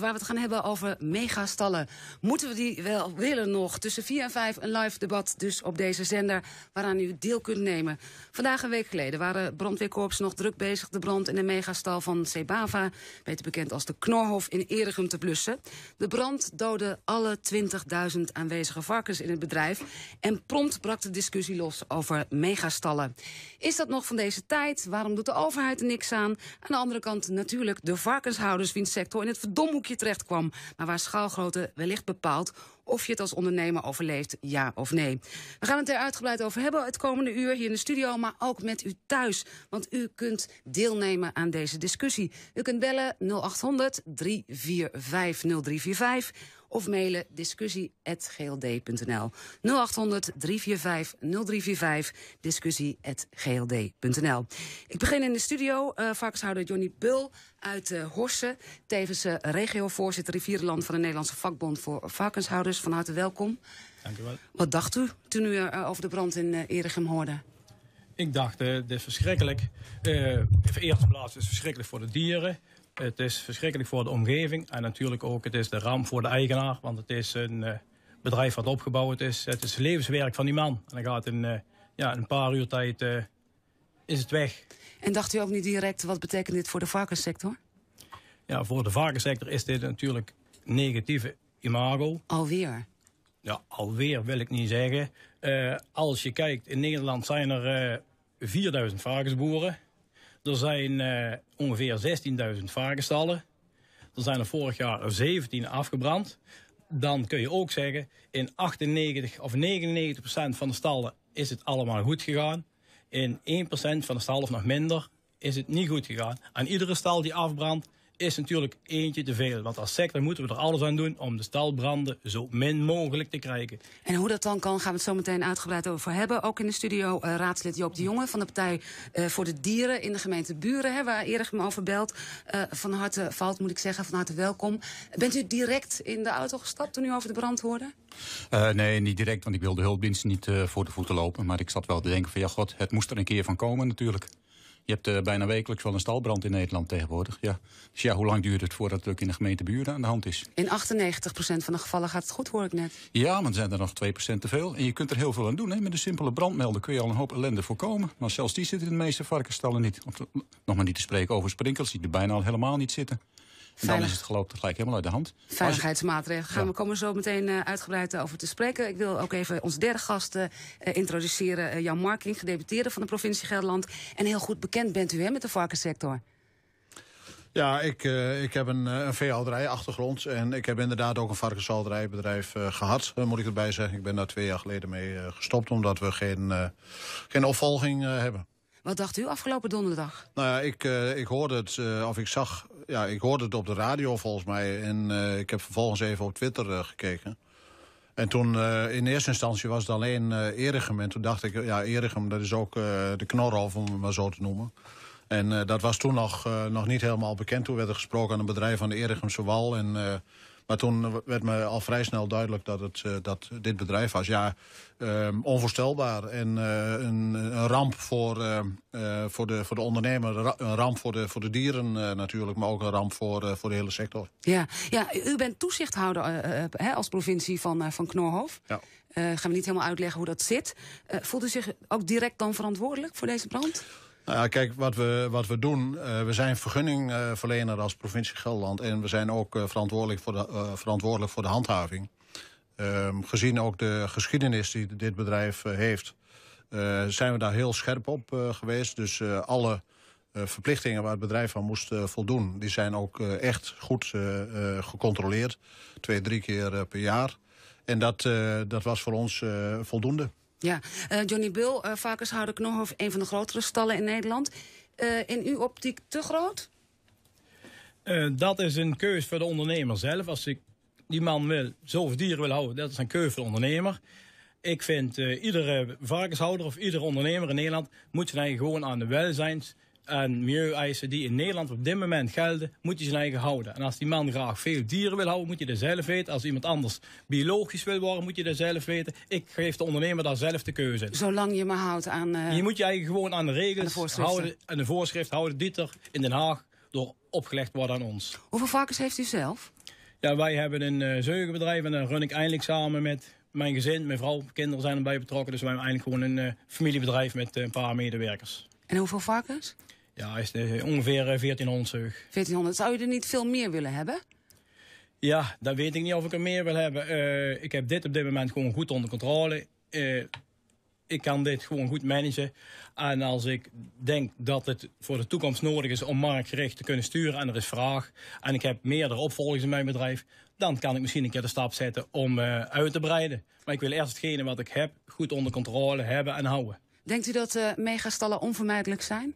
waar we het gaan hebben over megastallen. Moeten we die wel willen nog? Tussen 4 en 5 een live debat dus op deze zender, waaraan u deel kunt nemen. Vandaag een week geleden waren brandweerkorps nog druk bezig de brand in de megastal van Sebava, beter bekend als de Knorhof in Erigum te blussen. De brand doodde alle 20.000 aanwezige varkens in het bedrijf en prompt brak de discussie los over megastallen. Is dat nog van deze tijd? Waarom doet de overheid er niks aan? Aan de andere kant natuurlijk de varkenshouders wiens sector in het verdomhoekje Terechtkwam, terecht kwam, maar waar schaalgrootte wellicht bepaalt of je het als ondernemer overleeft, ja of nee. We gaan het er uitgebreid over hebben het komende uur hier in de studio, maar ook met u thuis. Want u kunt deelnemen aan deze discussie. U kunt bellen 0800 345 0345 of mailen discussie.gld.nl. 0800 345 0345 discussie.gld.nl. Ik begin in de studio. Uh, varkenshouder Johnny Bul uit uh, eh, Horsen. Tevens uh, regiovoorzitter Rivierenland van de Nederlandse Vakbond voor Varkenshouders. Van harte welkom. Dank u wel. Wat dacht u toen u over de brand in uh, Erichem hoorde? Ik dacht, het is verschrikkelijk. in de eerste plaats is het verschrikkelijk voor de dieren. Het is verschrikkelijk voor de omgeving en natuurlijk ook het is de ramp voor de eigenaar. Want het is een eh, bedrijf wat opgebouwd is. Het is levenswerk van die man. En dan gaat in eh, ja, een paar uur tijd eh, is het weg. En dacht u ook niet direct wat betekent dit voor de varkenssector? Ja, voor de varkenssector is dit natuurlijk negatieve imago. Alweer? Ja, alweer wil ik niet zeggen. als je kijkt, in Nederland zijn er 4000 varkensboeren. Er zijn eh, ongeveer 16.000 varkenstallen. Er zijn er vorig jaar 17 afgebrand. Dan kun je ook zeggen, in 98 of 99 procent van de stallen is het allemaal goed gegaan. In 1 procent van de stallen of nog minder is het niet goed gegaan. Aan iedere stal die afbrandt is natuurlijk eentje te veel. Want als sector moeten we er alles aan doen om de stalbranden zo min mogelijk te krijgen. En hoe dat dan kan, gaan we het zo meteen uitgebreid over hebben. Ook in de studio eh, raadslid Joop de Jonge van de Partij eh, voor de Dieren in de gemeente Buren, hè, waar eerder me over belt. Eh, van harte valt, moet ik zeggen, van harte welkom. Bent u direct in de auto gestapt toen u over de brand hoorde? nee, niet direct, want ik wilde hulpdiensten niet voor de voeten lopen. Maar ik zat wel te denken van, ja god, het moest er een keer van komen natuurlijk. Je hebt eh, bijna wekelijks wel een stalbrand in Nederland tegenwoordig. Ja. Dus ja, hoe lang duurt het voordat het ook in de gemeente aan de hand is? In 98% van de gevallen gaat het goed, hoor ik net. Ja, maar dan zijn er nog 2% te veel. En je kunt er heel veel aan doen. Hè. Met een simpele brandmelder kun je al een hoop ellende voorkomen. Maar zelfs die zitten in de meeste varkenstallen niet. Of, nog maar niet te spreken over sprinkels die er bijna al helemaal niet zitten. Veilig. Dan is het ik gelijk helemaal uit de hand. Veiligheidsmaatregelen. Gaan we komen zo meteen eh, uitgebreid eh, over te spreken. Ik wil ook even onze derde gast eh, introduceren. Jan Marking, gedeputeerde van de provincie Gelderland. En heel goed bekend bent u hè, met de varkenssector. Ja, ik, ik heb een, een achtergrond. En ik heb inderdaad ook een varkenshouderijbedrijf gehad, moet ik erbij zeggen. Ik ben daar twee jaar geleden mee gestopt, omdat we geen, geen opvolging hebben. Wat dacht u afgelopen donderdag? Nou ja, ik, eh, ik hoorde het, eh, of ik zag, ja, ik hoorde het op de radio volgens mij. En eh, ik heb vervolgens even op Twitter gekeken. En toen, in eerste instantie was het alleen Erigem. En toen dacht ik, ja, Erigem, dat is ook de knorhof, om het maar zo te noemen. En dat was toen nog, nog niet helemaal bekend. Toen werd er gesproken aan een bedrijf van de Erigemse Wal. En maar toen werd me al vrij snel duidelijk dat, het, eh, dat dit bedrijf was. Ja, ehm, onvoorstelbaar. En eh, een, een, ramp voor, eh, voor, de, voor de ondernemer. Een ramp voor de, voor de dieren natuurlijk. Maar ook een ramp voor, voor de hele sector. Ja, ja u bent toezichthouder hè, als provincie van, van Knorhof. Ja. gaan we niet helemaal uitleggen hoe dat zit. voelt u zich ook direct dan verantwoordelijk voor deze brand? Nou kijk, wat we, wat we doen, eh, we zijn vergunningverlener eh, als provincie Gelderland... en we zijn ook eh, verantwoordelijk, voor de, verantwoordelijk voor de handhaving. Ehm, gezien ook de geschiedenis die dit bedrijf heeft... zijn we daar heel scherp op geweest. Dus alle verplichtingen waar het bedrijf aan moest voldoen... die zijn ook echt goed gecontroleerd. Twee, drie keer per jaar. En dat, dat was voor ons voldoende. Ja, eh, Johnny Bill, uh, varkenshouder Knorhof, een van de grotere stallen in Nederland. Eh, in uw optiek te groot? dat is een keus voor de ondernemer zelf. Als ik die man wil, zoveel dieren wil houden, dat is een keus voor de ondernemer. Ik vind iedere varkenshouder of iedere ondernemer in Nederland moet zijn gewoon aan de welzijns en milieueisen die in Nederland op dit moment gelden, moet je zijn eigen houden. En als die man graag veel dieren wil houden, moet je dat zelf weten. Als iemand anders biologisch wil worden, moet je dat zelf weten. Ik geef de ondernemer daar zelf de keuze in. Zolang je me houdt aan... Eh, je moet je eigen gewoon aan de regels houden. En de voorschrift houden die er in Den Haag door opgelegd worden aan ons. Hoeveel varkens heeft u zelf? Ja, wij hebben een uh, zeugenbedrijf en dan run ik eindelijk samen met mijn gezin, mijn vrouw, kinderen zijn erbij betrokken. Dus wij hebben eigenlijk gewoon een eh, familiebedrijf met een paar medewerkers. En hoeveel varkens? Ja, is eh, ongeveer 1400 eh, 1400. Zou je er niet veel meer willen hebben? Ja, dan weet ik niet of ik er meer wil hebben. Eh, ik heb dit op dit moment gewoon goed onder controle. ik kan dit gewoon goed managen. En als ik denk dat het voor de toekomst nodig is om marktgericht te kunnen sturen... en er is vraag en ik heb meerdere opvolgers in mijn bedrijf... dan kan ik misschien een keer de stap zetten om uit te breiden. Maar ik wil eerst hetgene wat ik heb goed onder controle hebben en houden. Denkt u dat megastallen onvermijdelijk zijn?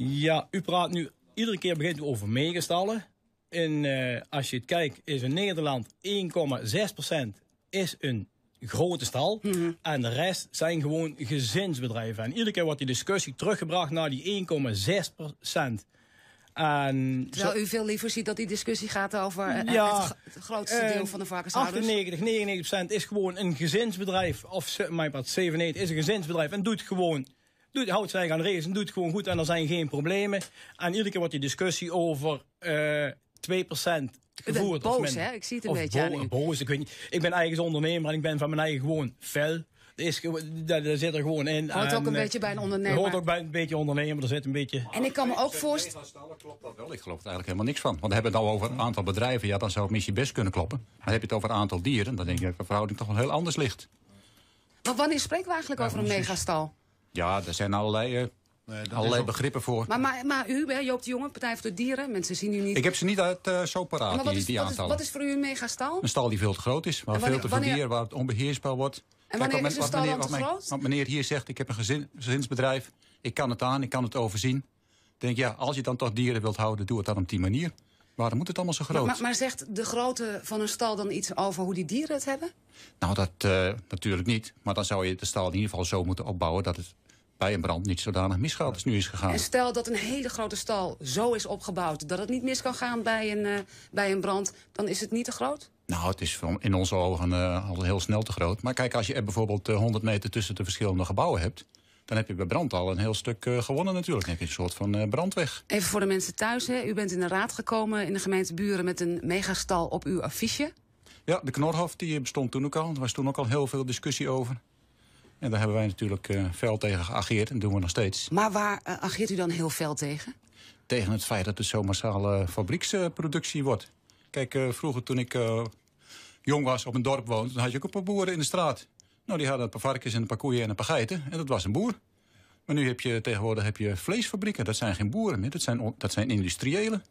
Ja, u praat nu, iedere keer begint u over megastallen. En eh, als je het kijkt, is in Nederland 1,6% is een grote stal. Mhm. En de rest zijn gewoon gezinsbedrijven. En iedere keer wordt die discussie teruggebracht naar die 1,6%. En Terwijl u veel liever ziet dat die discussie gaat over eh, ja, het, grootste eh, deel van de varkenshouders. 98, 99 is gewoon een gezinsbedrijf. Of mijn part, is een gezinsbedrijf en doet gewoon doet, houdt zich aan de regels en doet gewoon goed en er zijn geen problemen. En iedere keer wordt die discussie over uh, eh, 2% gevoerd. Boos, hè? Ik zie het een beetje bo Boos, ik weet niet. Ik ben eigen ondernemer en ik ben van mijn eigen gewoon fel. er zit er gewoon in. Hoort ook een eh, beetje bij een ondernemer. Hoort ook bij een beetje ondernemer. Er zit een beetje... En ik kan me ook voorstellen... Klopt dat wel? Ik geloof er eigenlijk helemaal niks van. Want dan hebben we het al nou over een aantal bedrijven. Ja, dan zou het misschien best kunnen kloppen. Maar heb je het over een aantal dieren... dan denk ik dat de verhouding toch wel heel anders ligt. Maar wanneer spreken we eigenlijk over een megastal? Ja, er zijn allerlei... Eh, allerlei begrippen voor. Maar, maar, maar u, hè, Joop de Jonge, Partij voor de Dieren, mensen zien u niet... Ik heb ze niet uit eh, zo paraat, maar wat is, wat Is, voor u een megastal? Een stal die veel te groot is, waar veel te veel dieren, waar het onbeheersbaar wordt. En wanneer is een stal meneer, te groot? Want meneer hier zegt, ik heb een gezinsbedrijf, ik kan het aan, ik kan het overzien. denk, ja, als je dan toch dieren wilt houden, doe het dan op die manier. Waarom moet het allemaal zo groot? Maar, maar, zegt de grootte van een stal dan iets over hoe die dieren het hebben? Nou, dat eh, natuurlijk niet. Maar dan zou je de stal in ieder geval zo moeten opbouwen... dat het bij een brand niet zodanig misgaat als nu is gegaan. En stel dat een hele grote stal zo is opgebouwd... dat het niet mis kan gaan bij een, eh, bij een brand, dan is het niet te groot? Nou, het is in onze ogen eh, al heel snel te groot. Maar kijk, als je bijvoorbeeld 100 eh, meter tussen de verschillende gebouwen hebt... dan heb je bij brand al een heel stuk gewonnen natuurlijk. Dan heb je een soort van brandweg. Even voor de mensen thuis, hè. u bent in de raad gekomen in de gemeente Buren... met een megastal op uw affiche. Ja, de Knorhof die bestond toen ook al. Er was toen ook al heel veel discussie over. En daar hebben wij natuurlijk uh, fel tegen geageerd en doen we nog steeds. Maar waar eh, ageert u dan heel fel tegen? Tegen het feit dat het zo massale fabrieksproductie wordt. Kijk, eh, vroeger toen ik jong was, op een dorp woonde, dan had je ook een paar boeren in de straat. Nou, die hadden een paar varkens en een paar koeien en een paar geiten. En dat was een boer. Maar nu heb je tegenwoordig heb je vleesfabrieken. Dat zijn geen boeren meer, dat zijn, dat zijn industriëlen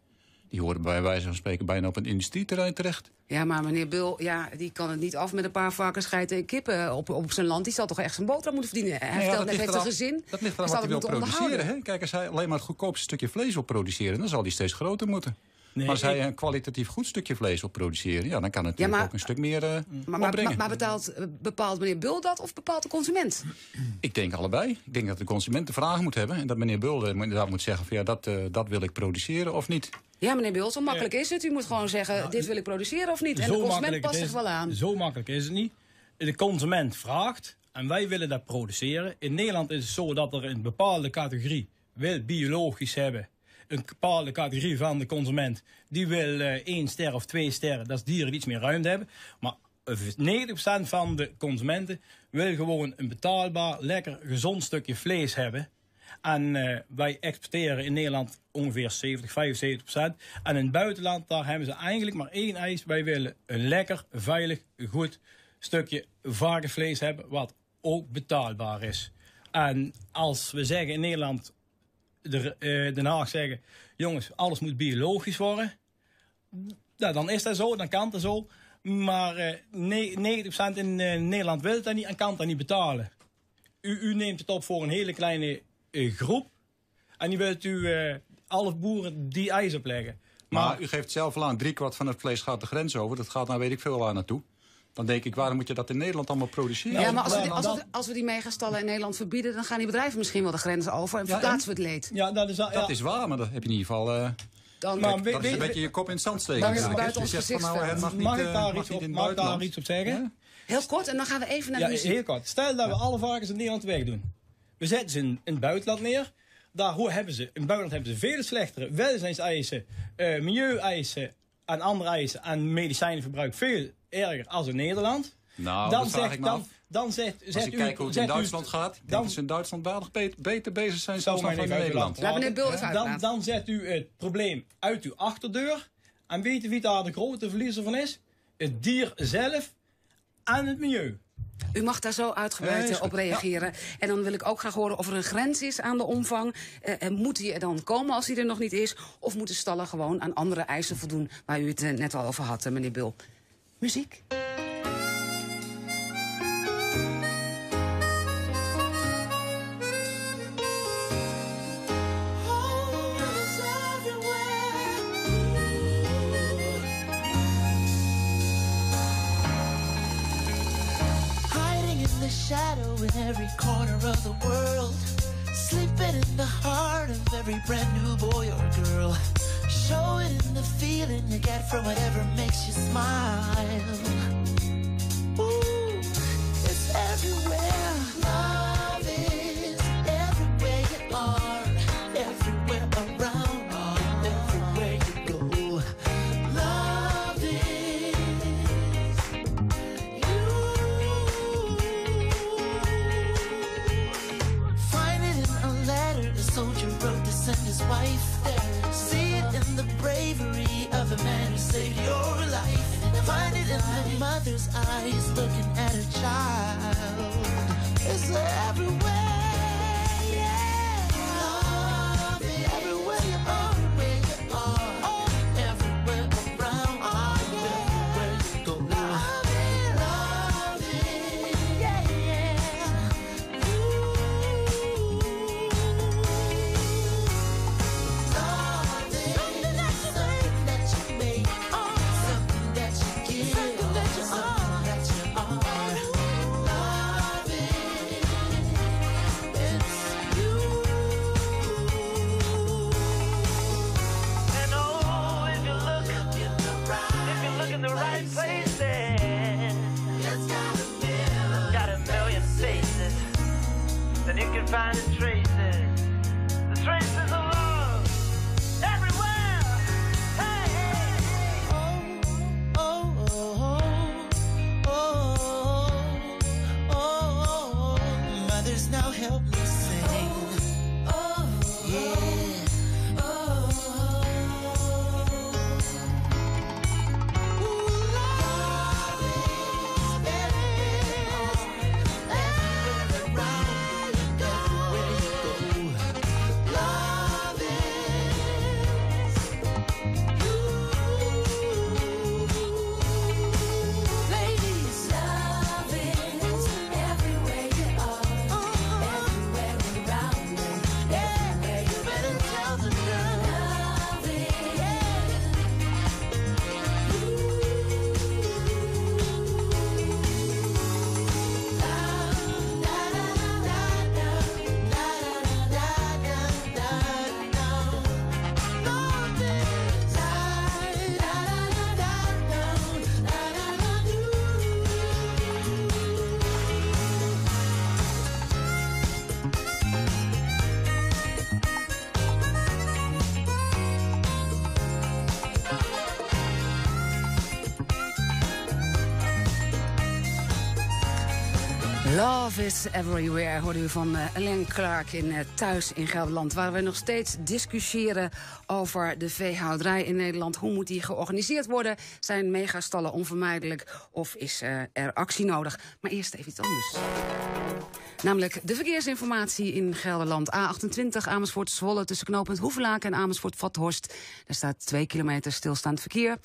die horen bij wijze van spreken bijna op een industrieterrein terecht. Ja, maar meneer Bul, ja, die kan het niet af met een paar varkens, geiten en kippen op, op zijn land. Die zal toch echt zijn boterham moeten verdienen? Hij heeft ja, net met gezin. Dat ligt aan wat hij wil produceren. Hè? Kijk, als hij alleen maar het goedkoopste stukje vlees wil produceren... dan zal hij steeds groter moeten maar als een kwalitatief goed stukje vlees op produceren... Ja, dan kan het natuurlijk ook een stuk meer uh, maar, maar, maar, betaalt, eh, bepaalt meneer Bul dat of bepaalt de consument? Ik denk allebei. Ik denk dat de consument de vraag moet hebben... en dat meneer Bul inderdaad eh, moet zeggen... Van, ja, dat, dat wil ik produceren of niet. Ja, meneer Bul, zo makkelijk is het. U moet gewoon zeggen, nou, dit wil ik produceren of niet. En de consument past zich wel aan. Zo makkelijk is het niet. De consument vraagt en wij willen dat produceren. In Nederland is het zo dat er een bepaalde categorie wil biologisch hebben een bepaalde categorie van de consument. Die wil eh, één ster of twee sterren, dat is dieren die iets meer ruimte hebben. Maar 90% van de consumenten wil gewoon een betaalbaar, lekker, gezond stukje vlees hebben. En eh, wij exporteren in Nederland ongeveer 70, 75 procent. En in het buitenland, daar hebben ze eigenlijk maar één eis. Wij willen een lekker, veilig, goed stukje varkenvlees hebben, wat ook betaalbaar is. En als we zeggen in Nederland, de, eh, Den Haag zeggen: jongens, alles moet biologisch worden. Nou, dan is dat zo, dan kan dat zo. Maar 90% eh, in eh, Nederland wil dat niet en kan dat niet betalen. U, u neemt het op voor een hele kleine groep. En die wilt u alle boeren die ijs opleggen. Maar, u geeft zelf al aan, driekwart van het vlees gaat de grens over. Dat gaat naar nou, weet ik veel waar naartoe. Dan denk ik, waarom moet je dat in Nederland allemaal produceren? Ja, maar als we, die, als als we die megastallen in Nederland verbieden... dan gaan die bedrijven misschien wel de grens over en verplaatsen we het leed. Ja, dat is, dat is waar, maar dat heb je in ieder geval... Uh, dan Kijk, dat een beetje je kop in het zand steken. Dan is het dus ons nou, mag, ik eh, daar, iets, op, zeggen? Heel kort, en dan gaan we even naar de ja, muziek. Heel kort. Stel dat we alle varkens in Nederland wegdoen. We zetten ze in, in het buitenland neer. Daar hoe hebben ze, in het buitenland hebben ze veel slechtere welzijnseisen, eh, milieueisen, aan andere eisen aan medicijnenverbruik veel erger als in Nederland. Nou, dan zegt, dan, dan zegt, zegt Als je kijkt hoe het in Duitsland gaat, dan is in Duitsland waardig beter bezig zijn dan in Nederland. Nederland. Dan, dan, dan zet u het probleem uit uw achterdeur. En weet u wie daar de grote verliezer van is? Het dier zelf en het milieu. U mag daar zo uitgebreid eh, op reageren. En dan wil ik ook graag horen of er een grens is aan de omvang. Uh, moet die er dan komen als die er nog niet is? Of moeten stallen gewoon aan andere eisen voldoen waar u het net al over had, meneer Bul? Muziek. in every corner of the world, sleeping in the heart of every brand new boy or girl. Show it in the feeling you get from whatever makes you smile. right places. It's got a million, got a million faces. Then you can find a trace. Love is Everywhere hoorde u van uh, Clark in eh, Thuis in Gelderland. Waar we nog steeds discussiëren over de veehouderij in Nederland. Hoe moet die georganiseerd worden? Zijn megastallen onvermijdelijk of is eh, er actie nodig? Maar eerst even iets anders. Namelijk de verkeersinformatie in Gelderland. A28 Amersfoort Zwolle tussen knooppunt Hoevelaken en Amersfoort Vathorst. Daar staat 2 kilometer stilstaand verkeer.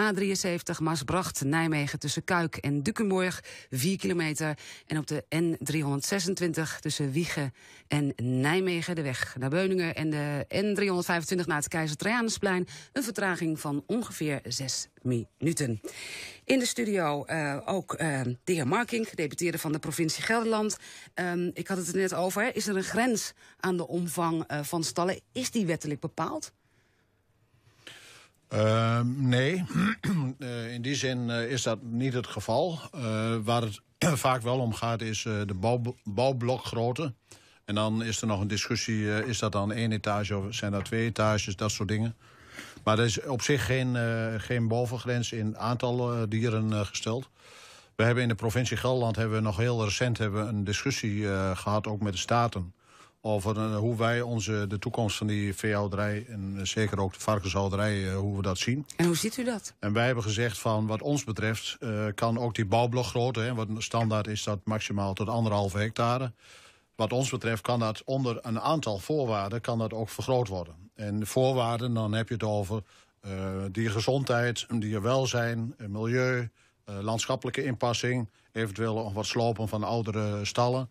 A73 Maasbracht Nijmegen tussen Kuik en Dukenborg 4 kilometer. En op de N326 tussen Wiegen en Nijmegen de weg naar Beuningen. En de N325 naar het Keizer Trajanusplein een vertraging van ongeveer 6 minuten. In de studio eh, ook uh, de heer Marking, gedeputeerde van de provincie Gelderland. Ehm, ik had het er net over. Is er een grens aan de omvang eh, van stallen? Is die wettelijk bepaald? Ehm, nee, eh, in die zin is dat niet het geval. waar het vaak wel om gaat is de bouw, bouwblokgrootte. En dan is er nog een discussie, is dat dan één etage of zijn dat twee etages, dat soort dingen. Maar er is op zich geen, eh, geen bovengrens in aantal eh, dieren eh, gesteld. We hebben in de provincie Gelderland hebben we nog heel recent hebben een discussie gehad, ook met de staten over hoe wij onze, de toekomst van die veehouderij... en zeker ook de varkenshouderij, hoe we dat zien. En hoe ziet u dat? En wij hebben gezegd van wat ons betreft kan ook die bouwblokgrootte... Hè, wat standaard is dat maximaal tot anderhalve hectare... Wat ons betreft kan dat onder een aantal voorwaarden kan dat ook vergroot worden. En voorwaarden, dan heb je het over uh, eh, die gezondheid, milieu, eh, landschappelijke inpassing, eventueel wat slopen van oudere stallen,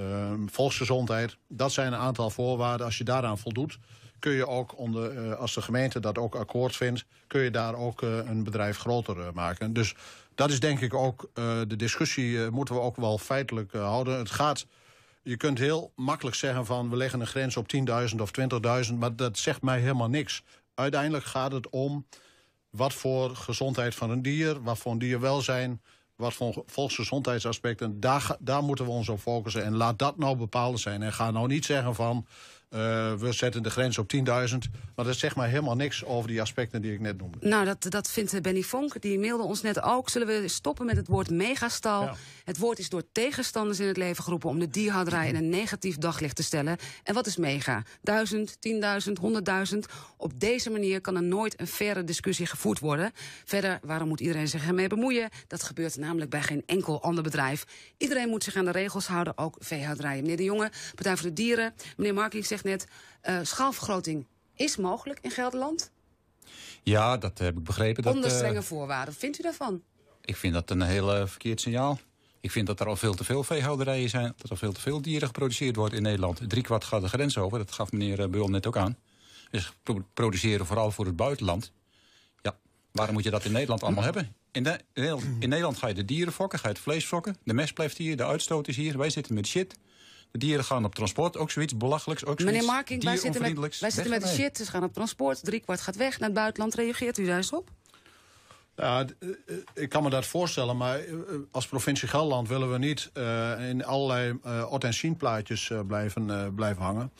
uh, volksgezondheid. Dat zijn een aantal voorwaarden. Als je daaraan voldoet, kun je ook, onder, als de gemeente dat ook akkoord vindt, kun je daar ook een bedrijf groter maken. Dus dat is denk ik ook de discussie, moeten we ook wel feitelijk houden. Het gaat je kunt heel makkelijk zeggen van we leggen een grens op 10.000 of 20.000, maar dat zegt mij helemaal niks. Uiteindelijk gaat het om wat voor gezondheid van een dier, wat voor een dierwelzijn, wat voor volksgezondheidsaspecten, daar, daar moeten we ons op focussen. En laat dat nou bepalen zijn. En ga nou niet zeggen van eh, we zetten de grens op 10.000. Maar dat zegt maar helemaal niks over die aspecten die ik net noemde. Nou, dat, dat vindt eh, Benny Vonk. Die mailde ons net ook. Zullen we stoppen met het woord megastal? Het woord is door tegenstanders in het leven geroepen... om de dierhouderij in een negatief daglicht te stellen. En wat is mega? Duizend, 10.000, 100.000. Op deze manier kan er nooit een verre discussie gevoerd worden. Verder, waarom moet iedereen zich ermee bemoeien? Dat gebeurt namelijk bij geen enkel ander bedrijf. Iedereen moet zich aan de regels houden, ook veehouderijen. Meneer De Jonge, Partij voor de Dieren. Meneer Marking zegt net, eh, schaalvergroting is mogelijk in Gelderland. Ja, dat heb ik begrepen. Dat, Onder eh, strenge voorwaarden. vindt u daarvan? Ik vind dat een heel eh, verkeerd signaal. Ik vind dat er al veel te veel veehouderijen zijn. Dat er veel te veel dieren geproduceerd wordt in Nederland. Drie kwart gaat de grens over. Dat gaf meneer Beul net ook aan. Dus produceren vooral voor het buitenland. Ja, waarom moet je dat in Nederland allemaal hebben? In, de, Nederland, in Nederland ga je de dieren fokken, ga je het vlees fokken. De mest blijft hier, de uitstoot is hier. Wij zitten met shit. De dieren gaan op transport, ook zoiets belachelijks. Ook zoiets Meneer Marking, wij zitten, met, wij zitten met de shit, ze gaan op transport. Driekwart gaat weg naar het buitenland. Reageert u daar eens op? Eh, eh, ik kan me dat voorstellen, maar eh, als provincie Gelderland willen we niet in allerlei uh, ort- en blijven, uh, blijven hangen.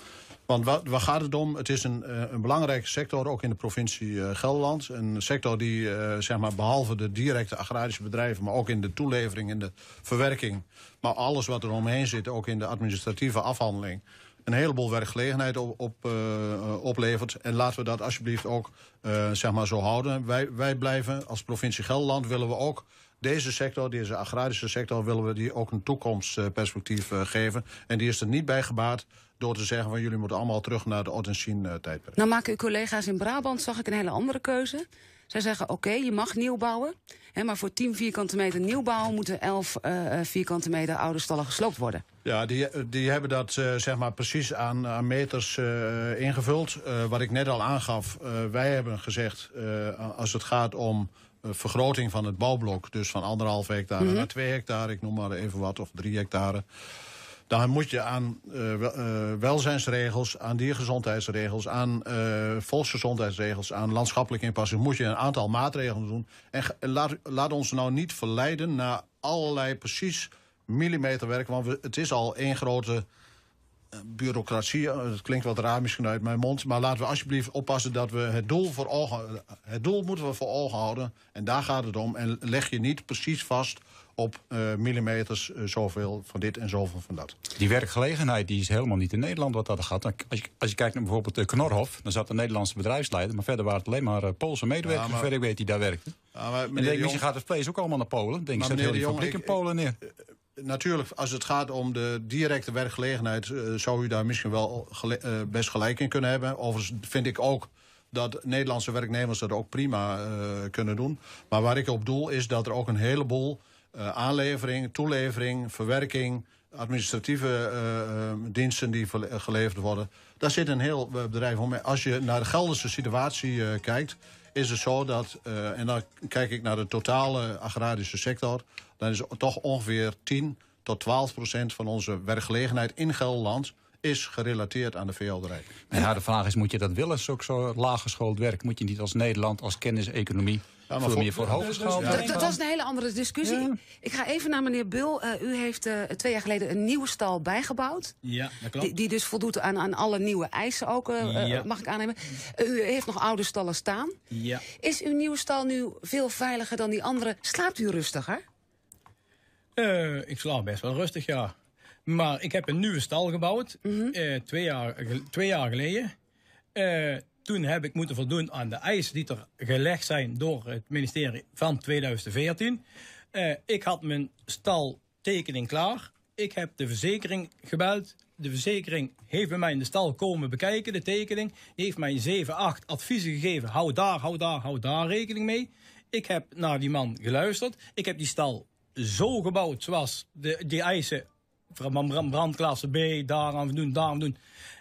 Want waar, gaat het om? Het is een, eh, een belangrijke sector, ook in de provincie eh, Gelderland. Een sector die, eh, zeg maar, behalve de directe agrarische bedrijven... maar ook in de toelevering, in de verwerking... maar alles wat er omheen zit, ook in de administratieve afhandeling een heleboel werkgelegenheid op, op oplevert. En laten we dat alsjeblieft ook zeg maar zo houden. Wij, wij blijven als provincie Gelderland willen we ook deze sector, deze agrarische sector, willen we die ook een toekomstperspectief geven. En die is er niet bij gebaat door te zeggen van jullie moeten allemaal terug naar de Ottensin-tijdperk. Eh, nou maken uw collega's in Brabant, zag ik, een hele andere keuze. Zij zeggen, oké, je mag nieuw bouwen. Hè, maar voor 10 vierkante meter nieuwbouw moeten 11 eh, eh, vierkante meter oude stallen gesloopt worden. Ja, die, die hebben dat zeg maar precies aan, meters ingevuld. wat ik net al aangaf, wij hebben gezegd, als het gaat om vergroting van het bouwblok... dus van anderhalf hectare mhm. naar twee hectare, ik noem maar even wat, of drie hectare... Dan moet je aan eh, eh, welzijnsregels, aan diergezondheidsregels, aan eh, volksgezondheidsregels, aan landschappelijke inpassing, moet je een aantal maatregelen doen. En laat, laat ons nou niet verleiden naar allerlei precies millimeterwerk, want het is al één grote bureaucratie. Het klinkt wat raar misschien uit mijn mond. Maar laten we alsjeblieft oppassen dat we het doel voor ogen... Het doel moeten we voor ogen houden. En daar gaat het om. En leg je niet precies vast op eh, millimeters eh, zoveel van dit en zoveel van dat. Die werkgelegenheid die is helemaal niet in Nederland wat dat gaat. Als je, als je kijkt naar bijvoorbeeld eh, Knorhoff, dan zat een Nederlandse bedrijfsleider, maar verder waren het alleen maar Poolse medewerkers, Verder maar, ik weet, die daar werkte. Ja, maar, misschien gaat het vlees ook allemaal naar Polen. Denk, je zet heel die in Polen neer. natuurlijk, als het gaat om de directe werkgelegenheid, zou u daar misschien wel best gelijk in kunnen hebben. Overigens vind ik ook dat Nederlandse werknemers dat ook prima kunnen doen. Maar waar ik op doel is dat er ook een heleboel eh, aanlevering, toelevering, verwerking, administratieve eh, eh, diensten die geleverd worden. Daar zit een heel bedrijf om. Als je naar de Gelderse situatie kijkt, is het zo dat, en dan kijk ik naar de totale agrarische sector, dan is toch ongeveer 10 tot 12 procent van onze werkgelegenheid in Gelderland is gerelateerd aan de veehouderij. Mijn de vraag is, moet je dat willen, Zo'n zo laaggeschoold werk? Moet je niet als Nederland, als kenniseconomie voor, Dat was een hele andere discussie. Ik ga even naar meneer Bul. Eh, u heeft eh, twee jaar geleden een nieuwe stal bijgebouwd. Ja, dat klopt. Die, dus voldoet aan, aan alle nieuwe eisen ook, eh, mag ik aannemen. u heeft nog oude stallen staan. Ja. Is uw nieuwe stal nu veel veiliger dan die andere? Slaapt u rustiger? Uh, ik slaap best wel rustig, ja. Maar ik heb een nieuwe stal gebouwd, mhm. twee, jaar, twee jaar geleden. Uh, toen heb ik moeten voldoen aan de eisen die er gelegd zijn door het ministerie van 2014. Eh, ik had mijn staltekening klaar. Ik heb de verzekering gebeld. De verzekering heeft bij mij in de stal komen bekijken, de tekening. heeft mij 7, 8 adviezen gegeven. Hou daar, hou daar, hou daar rekening mee. Ik heb naar die man geluisterd. Ik heb die stal zo gebouwd zoals de, die eisen van brandklasse B, daaraan doen, daaraan doen.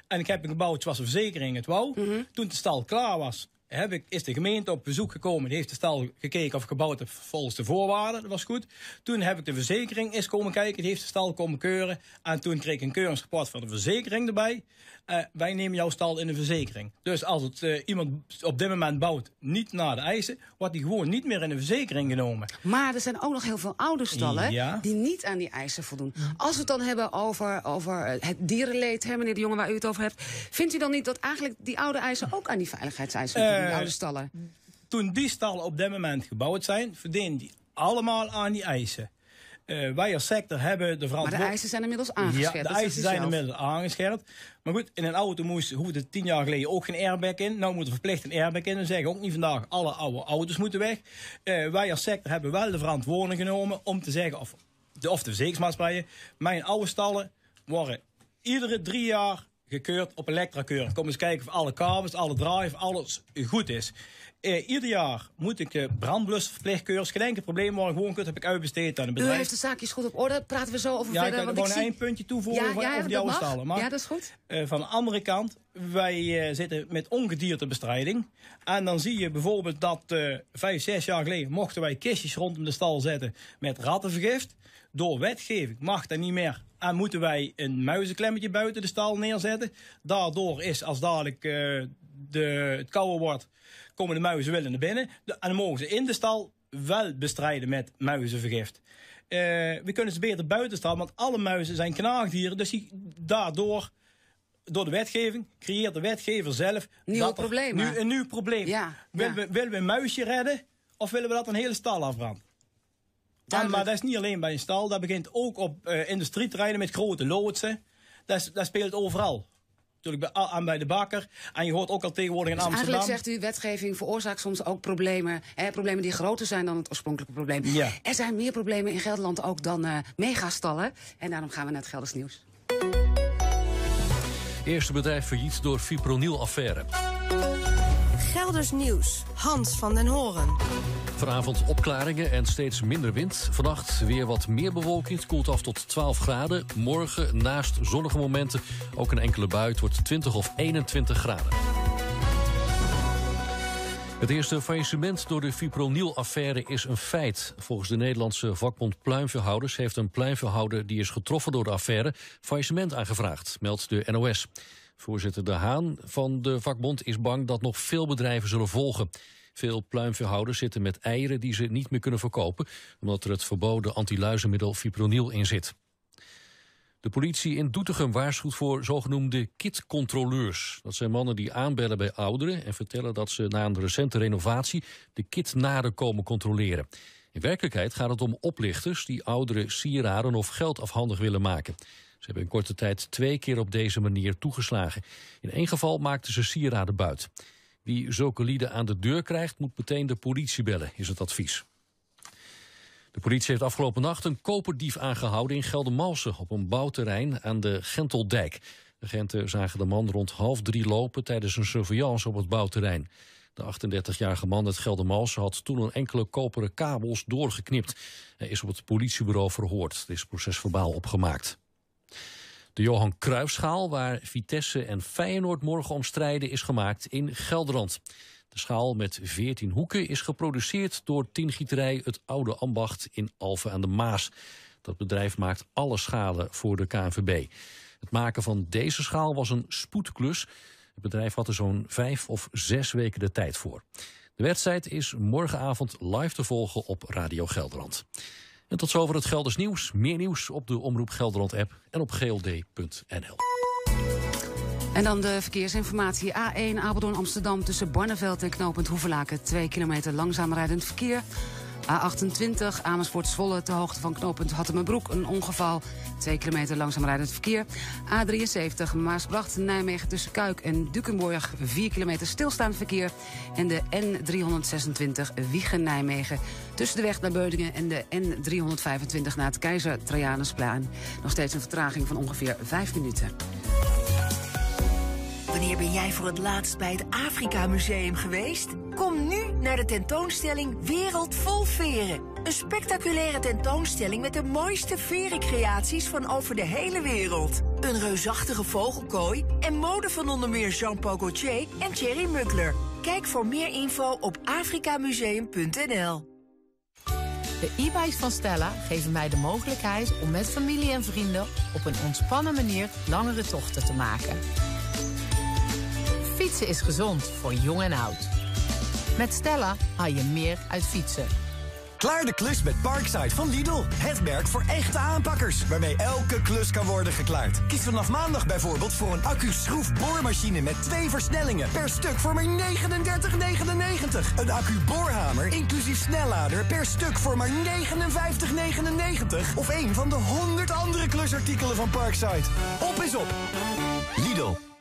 En ik heb gebouw, het was een verzekering het wou. Mhm. Toen de stal klaar was, heb ik, is de gemeente op bezoek gekomen. Die heeft de stal gekeken of gebouwd heb volgens de voorwaarden. Dat was goed. Toen heb ik de verzekering eens komen kijken. Die heeft de stal komen keuren. En toen kreeg ik een keuringsrapport van de verzekering erbij. Eh, wij nemen jouw stal in de verzekering. Dus als het, eh, iemand op dit moment bouwt niet naar de eisen... wordt die gewoon niet meer in de verzekering genomen. Maar er zijn ook nog heel veel oude stallen... die niet aan die eisen voldoen. Als we het dan hebben over, over eh, het dierenleed, hè, meneer de Jonge, waar u het over hebt... vindt u dan niet dat eigenlijk die oude eisen ook aan die veiligheidseisen voldoen? Eh, die oude stallen. Toen die stallen op dit moment gebouwd zijn, verdienen die allemaal aan die eisen. Eh, wij als sector hebben de verantwoordelijkheid. Maar de eisen zijn inmiddels aangescherpt. Ja, de eisen zijn inmiddels aangescherpt. Maar goed, in een auto moest, hoefde tien jaar geleden ook geen airbag in. Nou moeten verplicht een airbag in. We zeggen ook niet vandaag alle oude auto's moeten weg. Eh, wij als sector hebben wel de verantwoording genomen om te zeggen, of de, of de verzekeringsmaatschappijen, mijn oude stallen worden iedere drie jaar gekeurd op elektrakeur. Kom eens kijken of alle kabels, alle drive, alles goed is. Eh, ieder jaar moet ik uh, eh, brandblusverpleegkeurs. Geen enkel probleem, maar gewoon kut heb ik uitbesteed aan een bedrijf. U heeft de zaakjes goed op orde, praten we zo over ja, verder. Ja, ik wil gewoon één puntje toevoegen over, ja, over stallen. Maar, ja, dat is goed. Eh, van de andere kant, wij zitten met ongediertebestrijding. En dan zie je bijvoorbeeld dat vijf, zes jaar geleden mochten wij kistjes rondom de stal zetten met rattenvergift door wetgeving mag dat niet meer. En moeten wij een muizenklemmetje buiten de stal neerzetten. Daardoor is als dadelijk eh, de, het kouder wordt, komen de muizen willen naar binnen. en dan mogen ze in de stal wel bestrijden met muizenvergift. Eh, we kunnen ze beter buiten staan, want alle muizen zijn knaagdieren. Dus die, daardoor, door de wetgeving, creëert de wetgever zelf... Nu, een nieuw probleem. Ja, willen, We, een muisje redden of willen we dat een hele stal afbrandt? maar dat is niet alleen bij een stal. Dat begint ook op uh, industrieterreinen met grote loodsen. Dat, dat speelt overal natuurlijk bij, aan bij de bakker. En je hoort ook al tegenwoordig in dus Amsterdam. Eigenlijk zegt u, wetgeving veroorzaakt soms ook problemen. Hè, problemen die groter zijn dan het oorspronkelijke probleem. Er zijn meer problemen in Gelderland ook dan uh, megastallen. En daarom gaan we naar het Gelders nieuws. Eerste bedrijf failliet door fipronil-affaire. Gelders Nieuws, Hans van den Horen. Vanavond opklaringen en steeds minder wind. Vannacht weer wat meer bewolking. Het koelt af tot 12 graden. Morgen naast zonnige momenten ook een enkele bui. Het wordt 20 of 21 graden. Het eerste faillissement door de fipronil-affaire is een feit. Volgens de Nederlandse vakbond Pluimveehouders heeft een pluimveehouder die is getroffen door de affaire faillissement aangevraagd, meldt de NOS. Voorzitter De Haan van de vakbond is bang dat nog veel bedrijven zullen volgen. Veel pluimveehouders zitten met eieren die ze niet meer kunnen verkopen, omdat er het verboden antiluizenmiddel fipronil in zit. De politie in Doetinchem waarschuwt voor zogenoemde kitcontroleurs. Dat zijn mannen die aanbellen bij ouderen en vertellen dat ze na een recente renovatie de nader komen controleren. In werkelijkheid gaat het om oplichters die ouderen sieraden of geld afhandig willen maken. Ze hebben in korte tijd twee keer op deze manier toegeslagen. In één geval maakten ze sieraden buit. Wie zulke lieden aan de deur krijgt moet meteen de politie bellen, is het advies. De politie heeft afgelopen nacht een koperdief aangehouden in Geldermalsen op een bouwterrein aan de Genteldijk. Agenten zagen de man rond half drie lopen tijdens een surveillance op het bouwterrein. De 38-jarige man uit Geldermalsen had toen een enkele koperen kabels doorgeknipt. Hij is op het politiebureau verhoord. Dit is procesverbaal opgemaakt. De Johan Cruijffschaal, waar Vitesse en Feyenoord morgen om strijden, is gemaakt in Gelderland. De schaal met 14 hoeken is geproduceerd door tingieterij Het Oude Ambacht in Alphen aan de Maas. Dat bedrijf maakt alle schalen voor de KNVB. Het maken van deze schaal was een spoedklus. Het bedrijf had er zo'n vijf of zes weken de tijd voor. De wedstrijd is morgenavond live te volgen op Radio Gelderland. En tot zover het Gelders nieuws. Meer nieuws op de Omroep Gelderland app en op gld.nl. En dan de verkeersinformatie. A1 Apeldoorn Amsterdam tussen Barneveld en Knopend Hoevelaken. 2 kilometer langzaam rijdend verkeer. A28 Amersfoort Zwolle te hoogte van Knopend Hattemerbroek. Een ongeval. 2 kilometer langzaam rijdend verkeer. A73 Maasbracht Nijmegen tussen Kuik en Dukenborg. 4 kilometer stilstaand verkeer. En de N326 Wiegen Nijmegen. Tussen de weg naar Beudingen en de N325 naar het Keizer Trajanusplein. Nog steeds een vertraging van ongeveer 5 minuten. Wanneer ben jij voor het laatst bij het Afrika Museum geweest? Kom nu naar de tentoonstelling Wereld vol veren. Een spectaculaire tentoonstelling met de mooiste verencreaties van over de hele wereld. Een reusachtige vogelkooi en mode van onder meer Jean-Paul Gaultier en Thierry Mugler. Kijk voor meer info op afrikamuseum.nl. De e-bikes van Stella geven mij de mogelijkheid om met familie en vrienden op een ontspannen manier langere tochten te maken. Fietsen is gezond voor jong en oud. Met Stella haal je meer uit fietsen. Klaar de klus met Parkside van Lidl. Het merk voor echte aanpakkers, waarmee elke klus kan worden geklaard. Kies vanaf maandag bijvoorbeeld voor een accu-schroefboormachine met twee versnellingen per stuk voor maar 39,99. Een accu-boorhamer, inclusief snellader, per stuk voor maar 59,99. Of een van de 100 andere klusartikelen van Parkside. Op is op!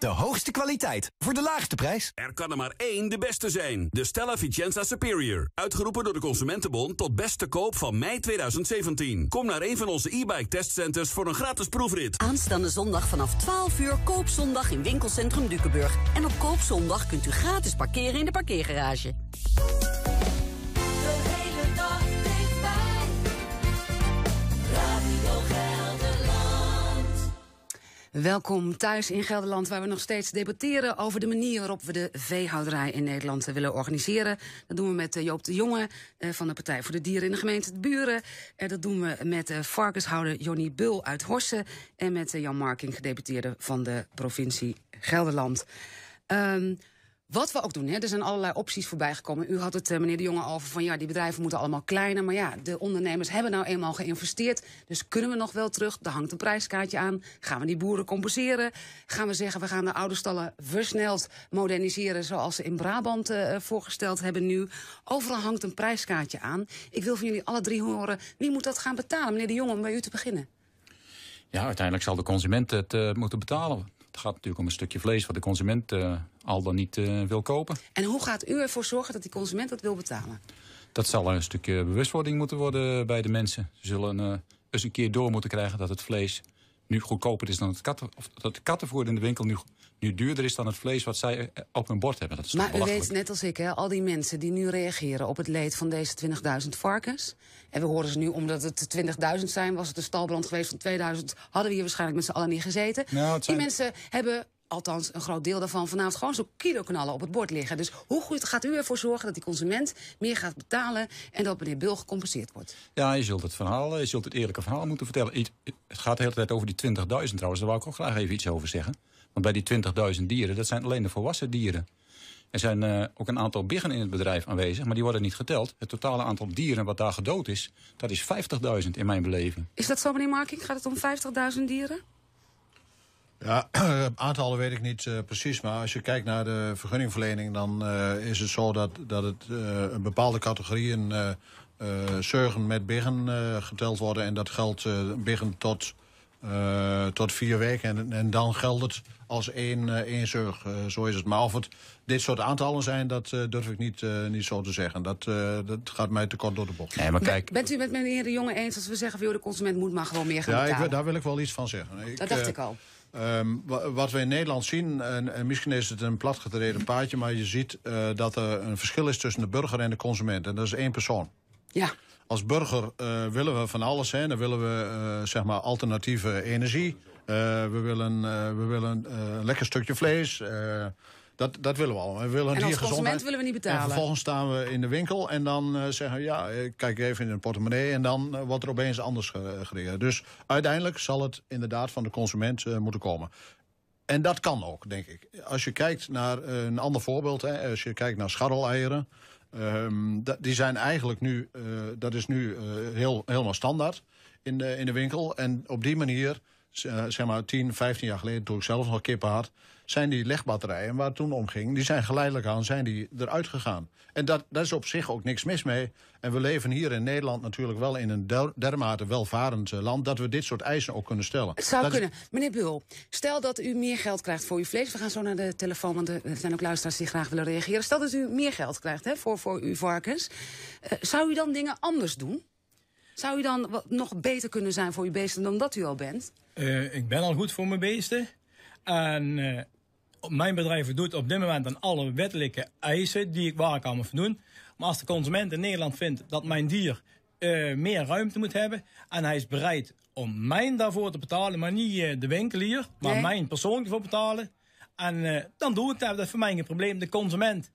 De hoogste kwaliteit voor de laagste prijs. Er kan er maar één de beste zijn. De Stella Vicenza Superior. Uitgeroepen door de Consumentenbond tot beste koop van mei 2017. Kom naar een van onze e-bike testcenters voor een gratis proefrit. Aanstaande zondag vanaf 12 uur koopzondag in winkelcentrum Dukenburg. En op koopzondag kunt u gratis parkeren in de parkeergarage. Welkom thuis in Gelderland, waar we nog steeds debatteren over de manier waarop we de veehouderij in Nederland eh, willen organiseren. Dat doen we met eh, Joop de Jonge eh, van de Partij voor de Dieren in de gemeente de Buren. Dat doen we met varkenshouder Jonny Bul uit Horsen en met Jan Marking, gedeputeerde van de provincie Gelderland. Ehm, wat we ook doen, hè, er zijn allerlei opties voorbij gekomen. U had het, eh, meneer De Jonge, over van ja, die bedrijven moeten allemaal kleiner. Maar ja, de ondernemers hebben nou eenmaal geïnvesteerd. Dus kunnen we nog wel terug? Daar hangt een prijskaartje aan. Gaan we die boeren compenseren? Gaan we zeggen, we gaan de oude stallen versneld moderniseren... zoals ze in Brabant eh, eh, voorgesteld hebben nu? Overal hangt een prijskaartje aan. Ik wil van jullie alle drie horen, wie moet dat gaan betalen? Meneer De Jonge, om bij u te beginnen. Ja, uiteindelijk zal de consument het moeten betalen. Het gaat natuurlijk om een stukje vlees wat de consument al dan niet eh, wil kopen. En hoe gaat u ervoor zorgen dat die consument dat wil betalen? Dat zal een stukje bewustwording moeten worden bij de mensen. Ze zullen eh, eens een keer door moeten krijgen dat het vlees nu goedkoper is dan het katten, of dat het kattenvoer in de winkel nu, nu duurder is dan het vlees wat zij eh, op hun bord hebben. Dat maar u weet net als ik, hè, al die mensen die nu reageren op het leed van deze 20.000 varkens. En we horen ze nu, omdat het 20.000 zijn, was het een stalbrand geweest van 2000, hadden we hier waarschijnlijk met z'n allen niet gezeten. Nou, die mensen hebben althans een groot deel daarvan, vanavond gewoon zo'n kilo knallen op het bord liggen. Dus hoe goed gaat u ervoor zorgen dat die consument meer gaat betalen en dat meneer Bul gecompenseerd wordt? Ja, je zult het verhaal, eh, je zult het eerlijke verhaal moeten vertellen. Het gaat de hele tijd over die 20.000 trouwens, daar wou ik ook graag even iets over zeggen. Want bij die 20.000 dieren, dat zijn alleen de volwassen dieren. Er zijn eh, ook een aantal biggen in het bedrijf aanwezig, maar die worden niet geteld. Het totale aantal dieren wat daar gedood is, dat is 50.000 in mijn beleving. Is dat zo, meneer Marking? Gaat het om 50.000 dieren? Ja, aantallen weet ik niet eh, precies. Maar als je kijkt naar de vergunningverlening, dan eh, is het zo dat, dat het eh, een bepaalde categorieën zorgen met biggen geteld worden. En dat geldt biggen tot, tot vier weken. En, en dan geldt het als één, één zorg zo is het. Maar of het dit soort aantallen zijn, dat durf ik niet, niet zo te zeggen. Dat, dat gaat mij tekort door de bocht. Nee, maar kijk... Bent u met meneer De Jonge eens als we zeggen... Joh, de consument moet maar gewoon meer gaan betalen? Ja, daar wil ik wel iets van zeggen. dat dacht ik al. Ehm, wat we in Nederland zien, en, misschien is het een platgetreden paadje, maar je ziet eh, dat er een verschil is tussen de burger en de consument. En dat is één persoon. Ja. Als burger eh, willen we van alles. Hè. Dan willen we eh, zeg maar alternatieve energie. we willen, we willen een lekker stukje vlees. Dat, dat willen we al. We willen en als consument willen we niet betalen. En vervolgens staan we in de winkel en dan eh, zeggen we... ja, ik kijk even in de portemonnee en dan eh, wordt er opeens anders gereageerd. Dus uiteindelijk zal het inderdaad van de consument eh, moeten komen. En dat kan ook, denk ik. Als je kijkt naar een ander voorbeeld, hè, als je kijkt naar scharreleieren... Ehm, die zijn eigenlijk nu, dat is nu heel, helemaal standaard in de, in de winkel. En op die manier eh, zeg maar 10, 15 jaar geleden, toen ik zelf nog kippen had... zijn die legbatterijen, waar het toen om ging... die zijn geleidelijk aan zijn die eruit gegaan. En dat, daar is op zich ook niks mis mee. En we leven hier in Nederland natuurlijk wel in een dermate welvarend eh, land... dat we dit soort eisen ook kunnen stellen. Het zou kunnen. Meneer Buhl, stel dat u meer geld krijgt voor uw vlees. We gaan zo naar de telefoon, want er zijn ook luisteraars die graag willen reageren. Stel dat u meer geld krijgt hè, voor, voor uw varkens. Eh, zou u dan dingen anders doen? Zou u dan nog beter kunnen zijn voor uw beesten dan dat u al bent? Eh, ik ben al goed voor mijn beesten. En uh, mijn bedrijf doet op dit moment aan alle wettelijke eisen die ik waar kan doen. Maar als de consument in Nederland vindt dat mijn dier eh, meer ruimte moet hebben en hij is bereid om mijn daarvoor te betalen, maar niet de winkelier, maar mijn persoonlijk voor betalen. En dan doe ik dat, dat is voor mij geen probleem. De consument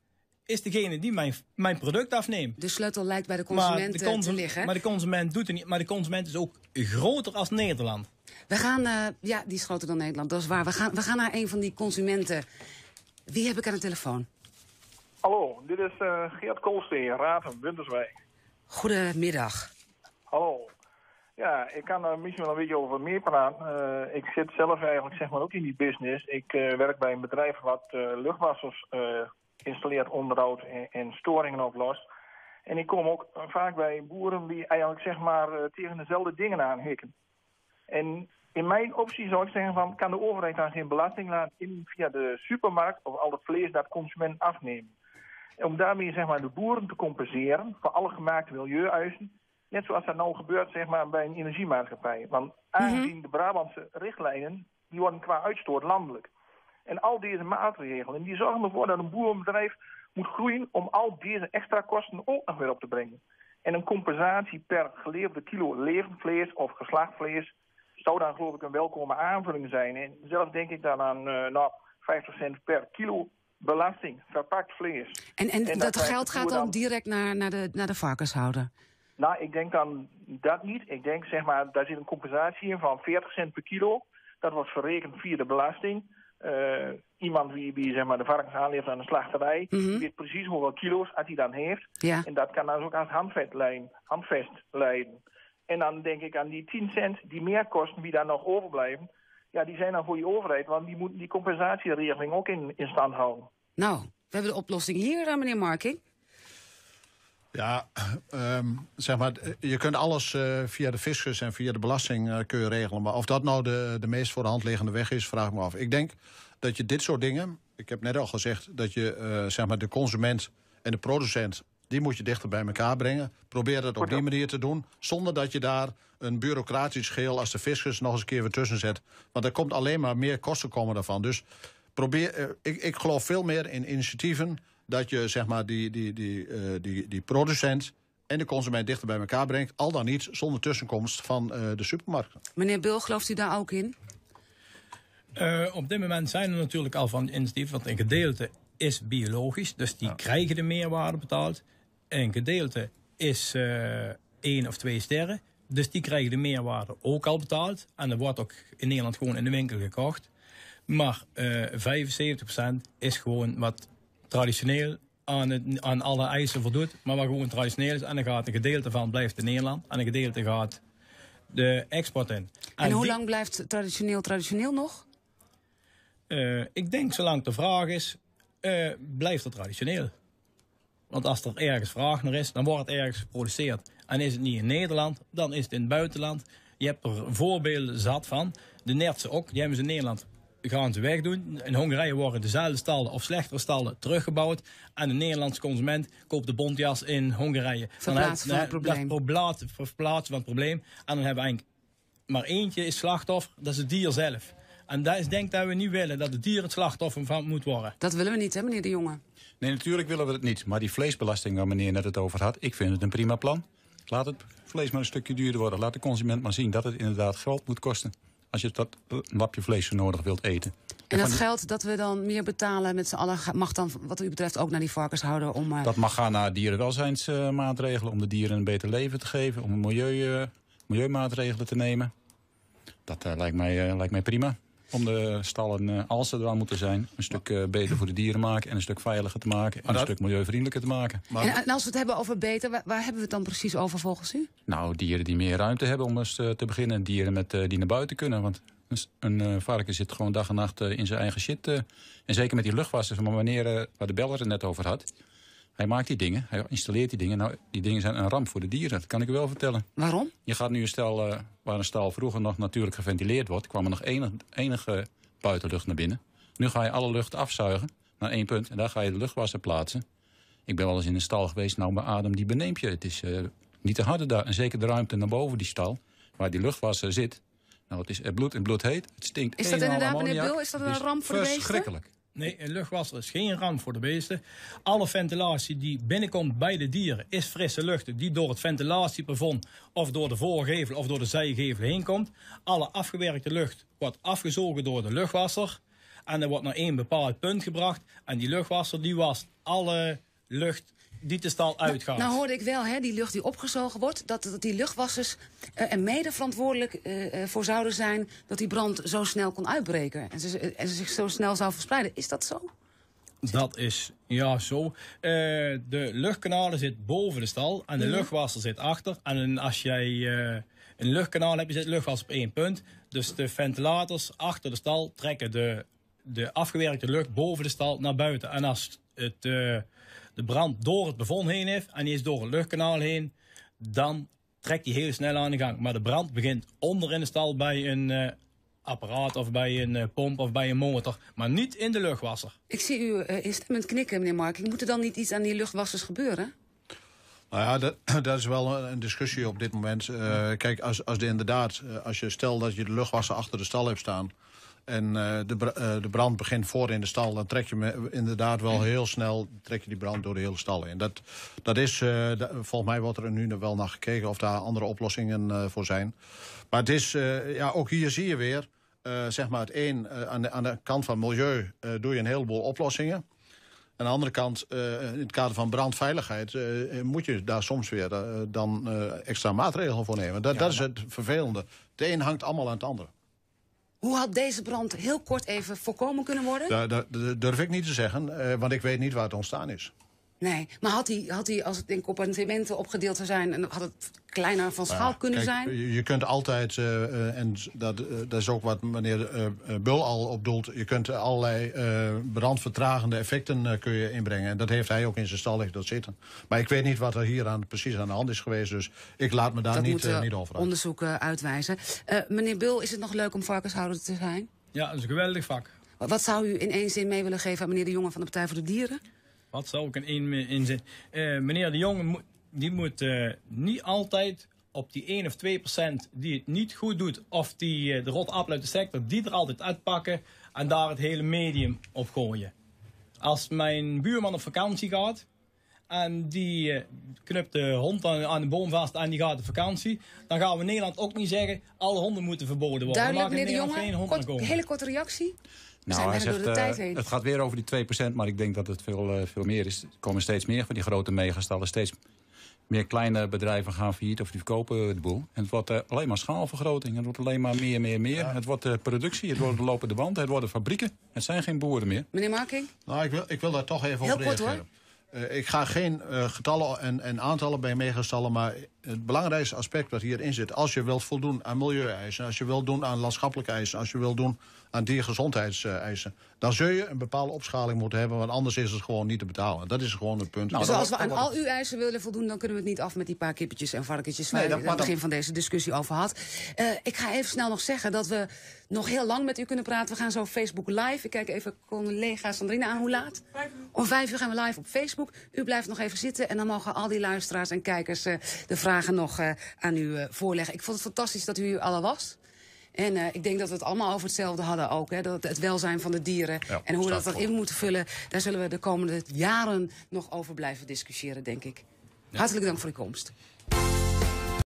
is degene die mijn, mijn product afneemt. De sleutel lijkt bij de consument, eh, te liggen. Maar de consument doet het niet. Maar de consument is ook groter als Nederland. We gaan, eh, ja, die is groter dan Nederland, dat is waar. We gaan, we gaan naar een van die consumenten. Wie heb ik aan de telefoon? Hallo, dit is uh, Geert Koolsteen, Raven, Winterswijk. Goedemiddag. Hallo. Ja, ik kan er misschien wel een beetje over meer praten. ik zit zelf eigenlijk zeg maar ook in die business. Ik werk bij een bedrijf wat luchtwassers installeert onderhoud en, en storingen oplost. En ik kom ook vaak bij boeren die eigenlijk zeg maar eh, tegen dezelfde dingen aanhikken. En in mijn optie zou ik zeggen van, kan de overheid dan geen belasting laten in via de supermarkt of al het vlees dat consument afneemt. Om daarmee zeg maar de boeren te compenseren voor alle gemaakte milieuuisen. Net zoals dat nou gebeurt zeg maar, bij een energiemaatschappij. Want mhm. aangezien de Brabantse richtlijnen, die worden qua uitstoot landelijk. En al deze maatregelen, die zorgen ervoor dat een boerenbedrijf moet groeien om al deze extra kosten ook nog weer op te brengen. En een compensatie per geleverde kilo levend vlees of vlees, zou dan geloof ik een welkome aanvulling zijn. En zelf denk ik dan aan uh, nou, 50 cent per kilo belasting, verpakt vlees. En, en, dat, geld gaat dan, dan, direct naar, naar, de, naar de varkenshouder? Nou, ik denk dan dat niet. Ik denk, zeg maar, daar zit een compensatie in van 40 cent per kilo. Dat wordt verrekend via de belasting. Eh, iemand die, die zeg maar, de varkens aanlevert aan de slachterij, mhm. weet precies hoeveel kilo's dat hij dan heeft. En dat kan dan ook als het leiden, handvest leiden. En dan denk ik aan die 10 cent die meer kosten die daar nog overblijven, ja, die zijn dan voor je overheid, want die moeten die compensatieregeling ook in, in stand houden. Nou, we hebben de oplossing hier, eh, meneer Marking. Ja, ehm, zeg maar, je kunt alles eh, via de fiscus en via de belasting eh, kun je regelen. Maar of dat nou de, de meest voor de hand liggende weg is, vraag ik me af. Ik denk dat je dit soort dingen, ik heb net al gezegd... dat je eh, zeg maar de consument en de producent, die moet je dichter bij elkaar brengen. Probeer dat op die manier te doen, zonder dat je daar een bureaucratisch geheel... als de fiscus nog eens een keer weer tussen zet. Want er komt alleen maar meer kosten komen daarvan. Dus probeer, ik, ik geloof veel meer in initiatieven dat je zeg maar, die, die, die, eh, die, die producent en de consument dichter bij elkaar brengt. Al dan niet zonder tussenkomst van eh, de supermarkten. Meneer Bul, gelooft u daar ook in? Eh, op dit moment zijn er natuurlijk al van initiatief, want een gedeelte is biologisch, dus die krijgen de meerwaarde betaald. Een gedeelte is één of twee sterren, dus die krijgen de meerwaarde ook al betaald. En dat wordt ook in Nederland gewoon in de winkel gekocht. Maar 75% is gewoon wat traditioneel aan, aan alle eisen voldoet, maar wat gewoon traditioneel is. En dan gaat een gedeelte van blijft in Nederland en een gedeelte gaat de export in. En, hoe lang blijft traditioneel traditioneel nog? Eh, ik denk zolang de vraag is, eh, blijft het traditioneel. Want als er ergens vraag naar is, dan wordt het ergens geproduceerd. En is het niet in Nederland, dan is het in het buitenland. Je hebt er voorbeelden zat van. De Nertsen ook, die hebben ze in Nederland gaan ze wegdoen. In Hongarije worden dezelfde stallen of slechtere stallen teruggebouwd. En de Nederlandse consument koopt de bontjas in Hongarije. Vanuit van het probleem. Verplaatsen van het probleem. En dan hebben we eigenlijk maar eentje is slachtoffer, dat is het dier zelf. En dat is denk ik dat we niet willen, dat het dier het slachtoffer van moet worden. Dat willen we niet, hè, meneer de Jonge? Nee, natuurlijk willen we het niet. Maar die vleesbelasting waar meneer net het over had, ik vind het een prima plan. Laat het vlees maar een stukje duurder worden. Laat de consument maar zien dat het inderdaad geld moet kosten als je dat lapje eh, vlees nodig wilt eten. En, dat die... dat we dan meer betalen met z'n allen... mag dan wat u betreft ook naar die varkenshouder om... Eh, dat mag gaan naar dierenwelzijnsmaatregelen... om de dieren een beter leven te geven, om milieu, eh, milieumaatregelen te nemen. Dat lijkt, mij, lijkt mij prima. Om de stallen, eh, als ze er moeten zijn, een stuk eh, beter voor de dieren maken. En een stuk veiliger te maken. En een stuk milieuvriendelijker te maken. Maar... En, als we het hebben over beter, waar, hebben we het dan precies over volgens u? Nou, dieren die meer ruimte hebben om eens eh, te beginnen. Dieren met, die naar buiten kunnen. Want een varken zit gewoon dag en nacht in zijn eigen shit. en zeker met die luchtwassen. maar wanneer, waar de beller het net over had. Hij maakt die dingen, hij installeert die dingen. Nou, die dingen zijn een ramp voor de dieren, dat kan ik u wel vertellen. Waarom? Je gaat nu een stal eh, waar een stal vroeger nog natuurlijk geventileerd wordt... kwam er nog enige buitenlucht naar binnen. Nu ga je alle lucht afzuigen naar één punt en daar ga je de luchtwasser plaatsen. Ik ben wel eens in een stal geweest, nou mijn adem die beneemt je. Het is eh, niet te harde daar. En zeker de ruimte naar boven die stal, waar die luchtwasser zit... Nou, het is bloed en bloed heet. Het stinkt Is dat inderdaad, meneer Bill? is dat een ramp voor de beesten? Verschrikkelijk. Nee, een luchtwasser is geen ramp voor de beesten. Alle ventilatie die binnenkomt bij de dieren is frisse lucht die door het ventilatieplafond of door de voorgevel of door de zijgevel heen komt. Alle afgewerkte lucht wordt afgezogen door de luchtwasser en er wordt naar één bepaald punt gebracht en die luchtwasser die wast alle lucht die de stal nou, uitgaat. Nou, hoorde ik wel, hè, die lucht die opgezogen wordt... dat, dat die luchtwassers uh, eh, mede verantwoordelijk eh, eh, voor zouden zijn... dat die brand zo snel kon uitbreken en ze, en ze zich zo snel zou verspreiden. Is dat zo? Dat is, ja, zo. de luchtkanalen zitten boven de stal en de mhm. luchtwasser zit achter. En als jij een luchtkanaal hebt, zit luchtwasser op één punt. Dus de ventilators achter de stal trekken de, de afgewerkte lucht boven de stal naar buiten. En als het, de brand door het bevon heen heeft en die is door het luchtkanaal heen, dan trekt die heel snel aan de gang. Maar de brand begint onder in de stal bij een eh, apparaat of bij een eh, pomp of bij een motor, maar niet in de luchtwasser. Ik zie u uh, instemmend knikken, meneer Marking. Moet er dan niet iets aan die luchtwassers gebeuren? Nou ja, dat, dat, is wel een discussie op dit moment. Eh, kijk, als, als de inderdaad, als je stel dat je de luchtwasser achter de stal hebt staan. En eh, de, eh, de brand begint voor in de stal. Dan trek je me, inderdaad wel heel snel trek je die brand door de hele stal in. Dat, dat is, eh, volgens mij wordt er nu nog wel naar gekeken of daar andere oplossingen voor zijn. Maar het is, ja, ook hier zie je weer, zeg maar het een, aan, de, aan de kant van milieu doe je een heleboel oplossingen. Aan de andere kant, in het kader van brandveiligheid... moet je daar soms weer dan extra maatregelen voor nemen. Dat, dat is het vervelende. Het een hangt allemaal aan het andere. Hoe had deze brand heel kort even voorkomen kunnen worden? Dat, durf ik niet te zeggen, eh, want ik weet niet waar het ontstaan is. Nee, maar had hij, had hij als het in compartimenten opgedeeld zou zijn... en had het kleiner van nou schaal kunnen zijn? Je kunt altijd, eh, eh, en dat, eh, dat is ook wat meneer uh, Bul al opdoelt, je kunt allerlei brandvertragende effecten kun je inbrengen. En dat heeft hij ook in zijn stal dat zitten. Maar ik weet niet wat er hier aan, precies aan de hand is geweest... dus ik laat me daar niet, niet over uit. onderzoek uitwijzen. meneer Bul, is het nog leuk om varkenshouder te zijn? Ja, dat is een geweldig vak. Wat zou u in één zin mee willen geven aan meneer de Jonge van de Partij voor de Dieren? Wat zou ik in inzitten? Uh, eh, meneer de Jonge, die moet eh, niet altijd op die 1 of 2 procent die het niet goed doet... of die, eh, de rot appel uit de sector, die er altijd uitpakken... en daar het hele medium op gooien. Als mijn buurman op vakantie gaat... En die eh, knupt de hond aan, de boom vast en die gaat op vakantie. Dan gaan we in Nederland ook niet zeggen, alle honden moeten verboden worden. Duidelijk, meneer de Jonge. Kort, hele korte reactie. Nou, eh, het gaat weer over die 2%, maar ik denk dat het veel, eh, veel meer is. Er komen steeds meer van die grote megastallen. Steeds meer kleine bedrijven gaan failliet of die verkopen het boel. En het wordt alleen maar schaalvergroting. Het wordt alleen maar meer, meer, meer. Het wordt productie, het wordt lopende band. het worden fabrieken. Het zijn geen boeren meer. Meneer Marking? Nou, ik wil, ik wil daar toch even op reageren. Eh, ik ga geen eh, getallen en, en, aantallen bij meegestallen, maar het belangrijkste aspect wat hierin zit, als je wilt voldoen aan milieueisen, als je wilt doen aan landschappelijke eisen, als je wilt doen aan diergezondheidseisen. Dan zul je een bepaalde opschaling moeten hebben, want anders is het gewoon niet te betalen. Dat is gewoon het punt. Nou, dus als we aan al uw eisen willen voldoen, dan kunnen we het niet af met die paar kippetjes en varkentjes waar we dat, aan het begin van deze discussie over had. Eh, ik ga even snel nog zeggen dat we nog heel lang met u kunnen praten. We gaan zo Facebook live. Ik kijk even collega Sandrina aan hoe laat. Om vijf uur gaan we live op Facebook. U blijft nog even zitten en dan mogen al die luisteraars en kijkers eh, de vragen nog eh, aan u voorleggen. Ik vond het fantastisch dat u hier alle was. En eh, ik denk dat we het allemaal over hetzelfde hadden ook. Hè, dat het welzijn van de dieren en hoe we dat, dat in moeten vullen. Daar zullen we de komende jaren nog over blijven discussiëren, denk ik. Hartelijk dank voor uw komst.